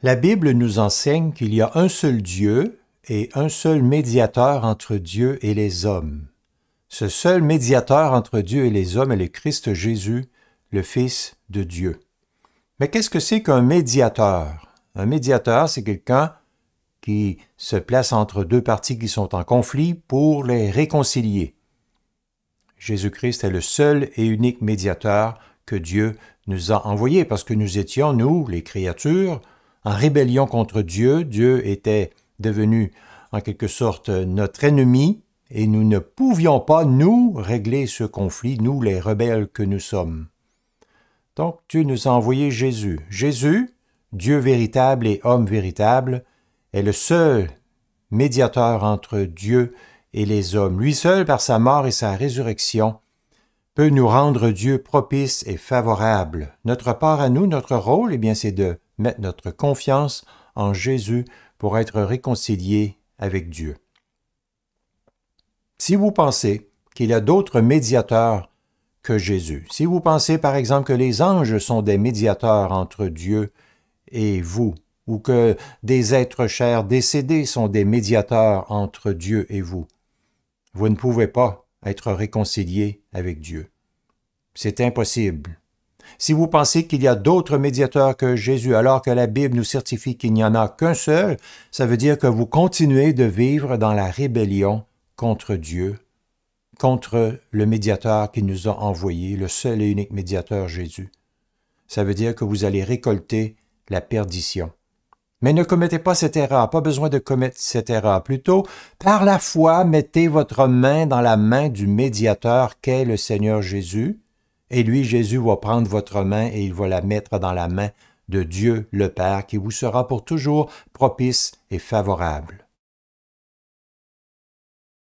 La Bible nous enseigne qu'il y a un seul Dieu et un seul médiateur entre Dieu et les hommes. Ce seul médiateur entre Dieu et les hommes est le Christ Jésus, le Fils de Dieu. Mais qu'est-ce que c'est qu'un médiateur Un médiateur, c'est quelqu'un qui se place entre deux parties qui sont en conflit pour les réconcilier. Jésus-Christ est le seul et unique médiateur que Dieu nous a envoyé parce que nous étions, nous, les créatures, en rébellion contre Dieu. Dieu était devenu en quelque sorte notre ennemi et nous ne pouvions pas, nous, régler ce conflit, nous les rebelles que nous sommes. Donc Dieu nous a envoyé Jésus. Jésus, Dieu véritable et homme véritable, est le seul médiateur entre Dieu et les hommes. Lui seul, par sa mort et sa résurrection, peut nous rendre Dieu propice et favorable. Notre part à nous, notre rôle, eh bien, c'est de mettre notre confiance en Jésus pour être réconcilié avec Dieu. Si vous pensez qu'il y a d'autres médiateurs que Jésus, si vous pensez par exemple que les anges sont des médiateurs entre Dieu et vous, ou que des êtres chers décédés sont des médiateurs entre Dieu et vous, vous ne pouvez pas être réconcilié avec Dieu. C'est impossible. Si vous pensez qu'il y a d'autres médiateurs que Jésus alors que la Bible nous certifie qu'il n'y en a qu'un seul, ça veut dire que vous continuez de vivre dans la rébellion contre Dieu, contre le médiateur qui nous a envoyé, le seul et unique médiateur Jésus. Ça veut dire que vous allez récolter la perdition. Mais ne commettez pas cette erreur, pas besoin de commettre cette erreur. Plutôt, par la foi, mettez votre main dans la main du médiateur qu'est le Seigneur Jésus, et lui, Jésus, va prendre votre main et il va la mettre dans la main de Dieu le Père, qui vous sera pour toujours propice et favorable.